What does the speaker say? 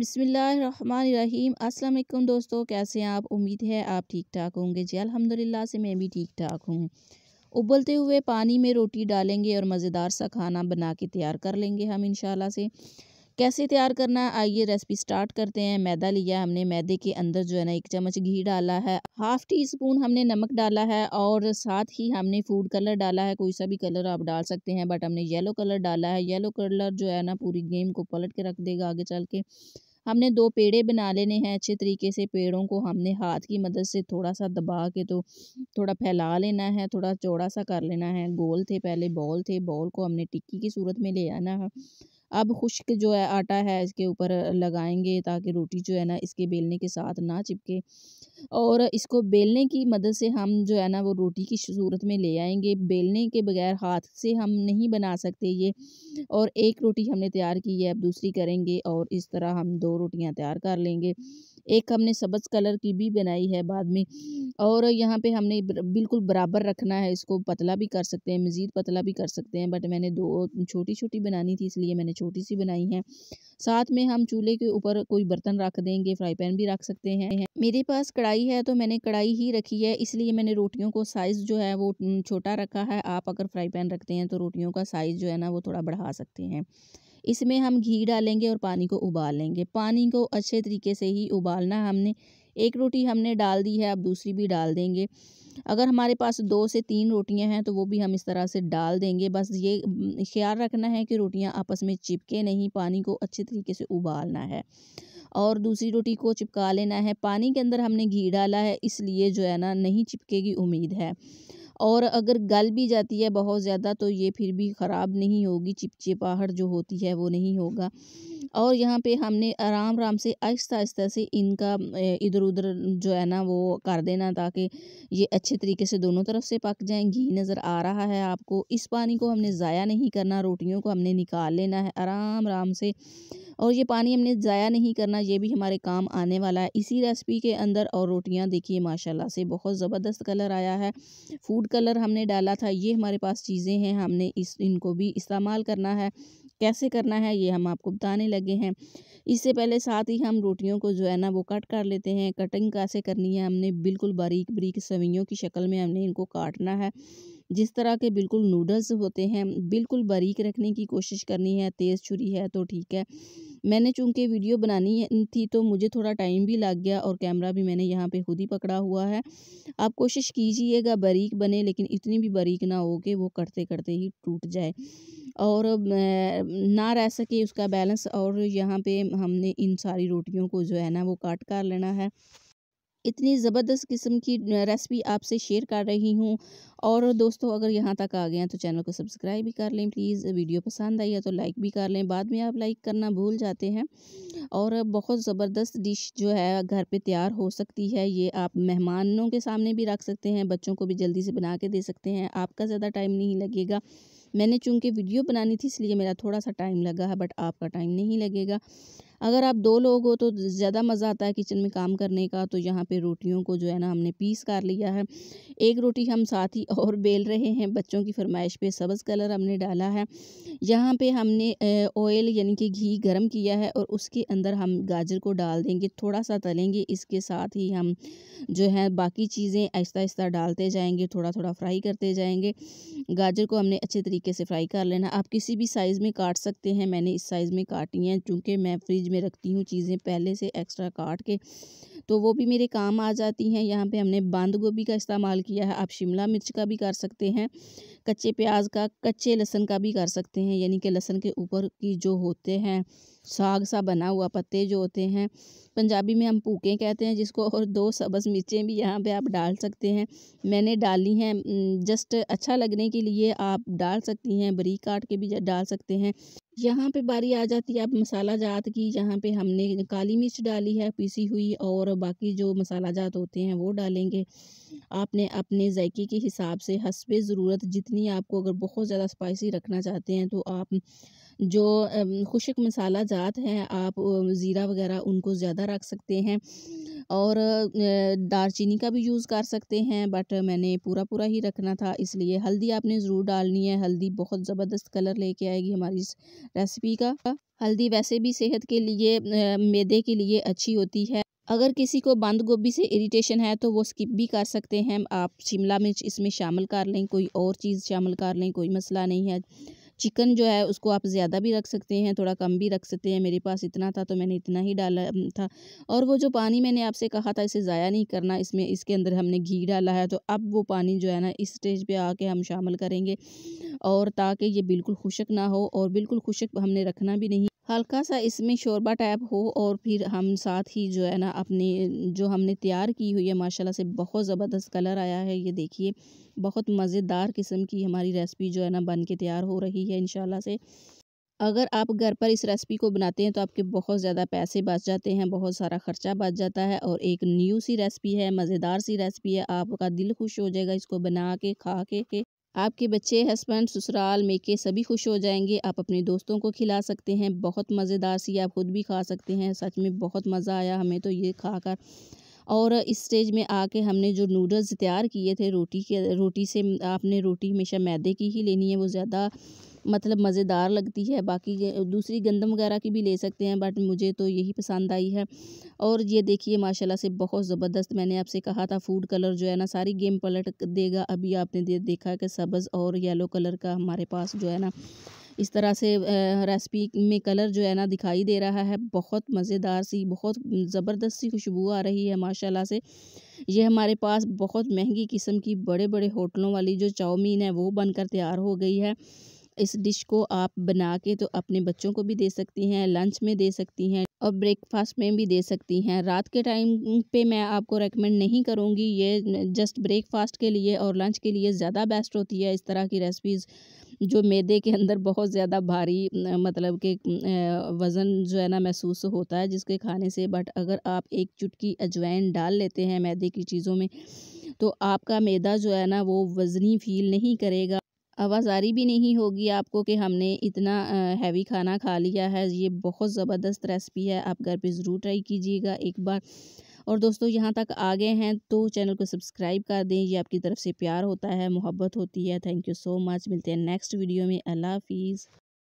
बिसमीम् अल्लाम दोस्तों कैसे हैं आप उम्मीद है आप ठीक ठाक होंगे जी अल्हम्दुलिल्लाह से मैं भी ठीक ठाक हूँ उबलते हुए पानी में रोटी डालेंगे और मज़ेदार सा खाना बना के तैयार कर लेंगे हम इन से कैसे तैयार करना आइए रेसिपी स्टार्ट करते हैं मैदा लिया हमने मैदे के अंदर जो है ना एक चम्मच घी डाला है हाफ़ टी स्पून हमने नमक डाला है और साथ ही हमने फूड कलर डाला है कोई सा भी कलर आप डाल सकते हैं बट हमने येलो कलर डाला है येलो कलर जो है ना पूरी गेम को पलट के रख देगा आगे चल के हमने दो पेड़े बना लेने हैं अच्छे तरीके से पेड़ों को हमने हाथ की मदद से थोड़ा सा दबा के तो थोड़ा फैला लेना है थोड़ा चौड़ा सा कर लेना है गोल थे पहले बॉल थे बॉल को हमने टिक्की की सूरत में ले आना है अब खुश्क जो है आटा है इसके ऊपर लगाएंगे ताकि रोटी जो है ना इसके बेलने के साथ ना चिपके और इसको बेलने की मदद से हम जो है ना वो रोटी की सूरत में ले आएंगे बेलने के बगैर हाथ से हम नहीं बना सकते ये और एक रोटी हमने तैयार की है अब दूसरी करेंगे और इस तरह हम दो रोटियां तैयार कर लेंगे एक हमने सब्ज कलर की भी बनाई है बाद में और यहाँ पे हमने बिल्कुल बराबर रखना है इसको पतला भी कर सकते हैं मज़ीद पतला भी कर सकते हैं बट मैंने दो छोटी छोटी बनानी थी इसलिए मैंने छोटी सी बनाई है साथ में हम चूल्हे के ऊपर कोई बर्तन रख देंगे फ्राई पैन भी रख सकते हैं मेरे पास कढ़ाई है तो मैंने कढ़ाई ही रखी है इसलिए मैंने रोटियों को साइज़ जो है वो छोटा रखा है आप अगर फ्राई पैन रखते हैं तो रोटियों का साइज़ जो है ना वो थोड़ा बढ़ा सकते हैं इसमें हम घी डालेंगे और पानी को उबालेंगे पानी को अच्छे तरीके से ही उबालना हमने एक रोटी हमने डाल दी है अब दूसरी भी डाल देंगे अगर हमारे पास दो से तीन रोटियां हैं तो वो भी हम इस तरह से डाल देंगे बस ये ख्याल रखना है कि रोटियां आपस में चिपके नहीं पानी को अच्छे तरीके से उबालना है और दूसरी रोटी को चिपका लेना है पानी के अंदर हमने घी डाला है इसलिए जो है ना नहीं चिपकेगी उम्मीद है और अगर गल भी जाती है बहुत ज़्यादा तो ये फिर भी ख़राब नहीं होगी चिपचिपाहट जो होती है वो नहीं होगा और यहाँ पे हमने आराम आराम से आहिस्ता आहिस्ता से इनका इधर उधर जो है ना वो कर देना ताकि ये अच्छे तरीके से दोनों तरफ से पक जाए घी नज़र आ रहा है आपको इस पानी को हमने ज़ाया नहीं करना रोटियों को हमने निकाल लेना है आराम आराम से और ये पानी हमने ज़ाया नहीं करना ये भी हमारे काम आने वाला है इसी रेसिपी के अंदर और रोटियां देखिए माशाल्लाह से बहुत ज़बरदस्त कलर आया है फूड कलर हमने डाला था ये हमारे पास चीज़ें हैं हमने इस इनको भी इस्तेमाल करना है कैसे करना है ये हम आपको बताने लगे हैं इससे पहले साथ ही हम रोटियों को जो है ना वो कट कर लेते हैं कटिंग कैसे करनी है हमने बिल्कुल बारीक बारीक सवियों की शक्ल में हमने इनको काटना है जिस तरह के बिल्कुल नूडल्स होते हैं बिल्कुल बारीक रखने की कोशिश करनी है तेज़ छुरी है तो ठीक है मैंने चूंकि वीडियो बनानी थी तो मुझे थोड़ा टाइम भी लग गया और कैमरा भी मैंने यहाँ पे खुद ही पकड़ा हुआ है आप कोशिश कीजिएगा बारीक बने लेकिन इतनी भी बारीक ना हो कि वो कटते कटते ही टूट जाए और ना रह सके उसका बैलेंस और यहाँ पे हमने इन सारी रोटियों को जो है ना वो काट कर लेना है इतनी ज़बरदस्त किस्म की रेसिपी आपसे शेयर कर रही हूँ और दोस्तों अगर यहाँ तक आ गए हैं तो चैनल को सब्सक्राइब भी कर लें प्लीज़ वीडियो पसंद आई है तो लाइक भी कर लें बाद में आप लाइक करना भूल जाते हैं और बहुत ज़बरदस्त डिश जो है घर पे तैयार हो सकती है ये आप मेहमानों के सामने भी रख सकते हैं बच्चों को भी जल्दी से बना के दे सकते हैं आपका ज़्यादा टाइम नहीं लगेगा मैंने चूँकि वीडियो बनानी थी इसलिए मेरा थोड़ा सा टाइम लगा है बट आपका टाइम नहीं लगेगा अगर आप दो लोग हो तो ज़्यादा मज़ा आता है किचन में काम करने का तो यहाँ पे रोटियों को जो है ना हमने पीस कर लिया है एक रोटी हम साथ ही और बेल रहे हैं बच्चों की फरमाइश पे सब्ज़ कलर हमने डाला है यहाँ पे हमने ऑयल यानी कि घी गर्म किया है और उसके अंदर हम गाजर को डाल देंगे थोड़ा सा तलेंगे इसके साथ ही हम जो है बाकी चीज़ें आहिस्ता आहिस्ता डालते जाएंगे थोड़ा थोड़ा फ्राई करते जाएंगे गाजर को हमने अच्छे तरीके से फ्राई कर लेना आप किसी भी साइज़ में काट सकते हैं मैंने इस साइज़ में काटी हैं चूँकि मैं फ्रिज में रखती हूँ चीज़ें पहले से एक्स्ट्रा काट के तो वो भी मेरे काम आ जाती हैं यहाँ पे हमने बंद गोभी का इस्तेमाल किया है आप शिमला मिर्च का भी कर सकते हैं कच्चे प्याज का कच्चे लहसन का भी कर सकते हैं यानी कि लहसन के ऊपर की जो होते हैं साग सा बना हुआ पत्ते जो होते हैं पंजाबी में हम पूके कहते हैं जिसको और दो सब्ज़ मिर्चें भी यहाँ पे आप डाल सकते हैं मैंने डाली हैं जस्ट अच्छा लगने के लिए आप डाल सकती हैं बरीक काट के भी डाल सकते हैं यहाँ पे बारी आ जाती है अब मसाला जात की यहाँ पे हमने काली मिर्च डाली है पीसी हुई और बाकी जो मसाला जात होते हैं वो डालेंगे आपने अपने जायके के हिसाब से हसबे ज़रूरत जितनी आपको अगर बहुत ज़्यादा स्पाइसी रखना चाहते हैं तो आप जो खुशक मसाला जात हैं आप ज़ीरा वगैरह उनको ज़्यादा रख सकते हैं और दारचीनी का भी यूज़ कर सकते हैं बट मैंने पूरा पूरा ही रखना था इसलिए हल्दी आपने ज़रूर डालनी है हल्दी बहुत ज़बरदस्त कलर लेके आएगी हमारी इस रेसिपी का हल्दी वैसे भी सेहत के लिए मैदे के लिए अच्छी होती है अगर किसी को बंद गोभी से इरिटेशन है तो वो स्किप भी कर सकते हैं आप शिमला मिर्च इसमें शामिल कर लें कोई और चीज़ शामिल कर लें कोई मसला नहीं है चिकन जो है उसको आप ज़्यादा भी रख सकते हैं थोड़ा कम भी रख सकते हैं मेरे पास इतना था तो मैंने इतना ही डाला था और वो जो पानी मैंने आपसे कहा था इसे ज़ाया नहीं करना इसमें इसके अंदर हमने घी डाला है तो अब वो पानी जो है ना इस स्टेज पर आके हम शामिल करेंगे और ताकि ये बिल्कुल खुशक ना हो और बिल्कुल खुशक हमने रखना भी नहीं हल्का सा इसमें शोरबा टाइप हो और फिर हम साथ ही जो है ना अपने जो हमने तैयार की हुई है माशाल्लाह से बहुत ज़बरदस्त कलर आया है ये देखिए बहुत मज़ेदार किस्म की हमारी रेसिपी जो है ना बन के तैयार हो रही है इन से अगर आप घर पर इस रेसिपी को बनाते हैं तो आपके बहुत ज़्यादा पैसे बच जाते हैं बहुत सारा ख़र्चा बच जाता है और एक न्यू सी रेसिपी है मज़ेदार सी रेसिपी है आपका दिल खुश हो जाएगा इसको बना के खा के, के आपके बच्चे हस्बैंड ससुराल मेके सभी खुश हो जाएंगे आप अपने दोस्तों को खिला सकते हैं बहुत मज़ेदार सी आप ख़ुद भी खा सकते हैं सच में बहुत मज़ा आया हमें तो ये खाकर और इस स्टेज में आके हमने जो नूडल्स तैयार किए थे रोटी के रोटी से आपने रोटी हमेशा मैदे की ही लेनी है वो ज़्यादा मतलब मज़ेदार लगती है बाकी दूसरी गंदम वगैरह की भी ले सकते हैं बट मुझे तो यही पसंद आई है और ये देखिए माशाल्लाह से बहुत ज़बरदस्त मैंने आपसे कहा था फूड कलर जो है ना सारी गेम पलट देगा अभी आपने दे, देखा कि सब्ज़ और येलो कलर का हमारे पास जो है ना इस तरह से रेसिपी में कलर जो है ना दिखाई दे रहा है बहुत मज़ेदार सी बहुत ज़बरदस्त सी खुशबू आ रही है माशाल्लाह से ये हमारे पास बहुत महंगी किस्म की बड़े बड़े होटलों वाली जो चाउमीन है वो बनकर तैयार हो गई है इस डिश को आप बना के तो अपने बच्चों को भी दे सकती हैं लंच में दे सकती हैं और ब्रेकफास्ट में भी दे सकती हैं रात के टाइम पे मैं आपको रेकमेंड नहीं करूँगी ये जस्ट ब्रेकफास्ट के लिए और लंच के लिए ज़्यादा बेस्ट होती है इस तरह की रेसिपीज़ जो मैदे के अंदर बहुत ज़्यादा भारी मतलब के वज़न जो है ना महसूस होता है जिसके खाने से बट अगर आप एक चुटकी अजवाइन डाल लेते हैं मैदे की चीज़ों में तो आपका मैदा जो है ना वो वज़नी फील नहीं करेगा आवाज़ारी भी नहीं होगी आपको कि हमने इतना हैवी खाना खा लिया है ये बहुत ज़बरदस्त रेसिपी है आप घर पे ज़रूर ट्राई कीजिएगा एक बार और दोस्तों यहाँ तक आ गए हैं तो चैनल को सब्सक्राइब कर दें ये आपकी तरफ से प्यार होता है मोहब्बत होती है थैंक यू सो मच मिलते हैं नेक्स्ट वीडियो में अल्लाह हाफिज़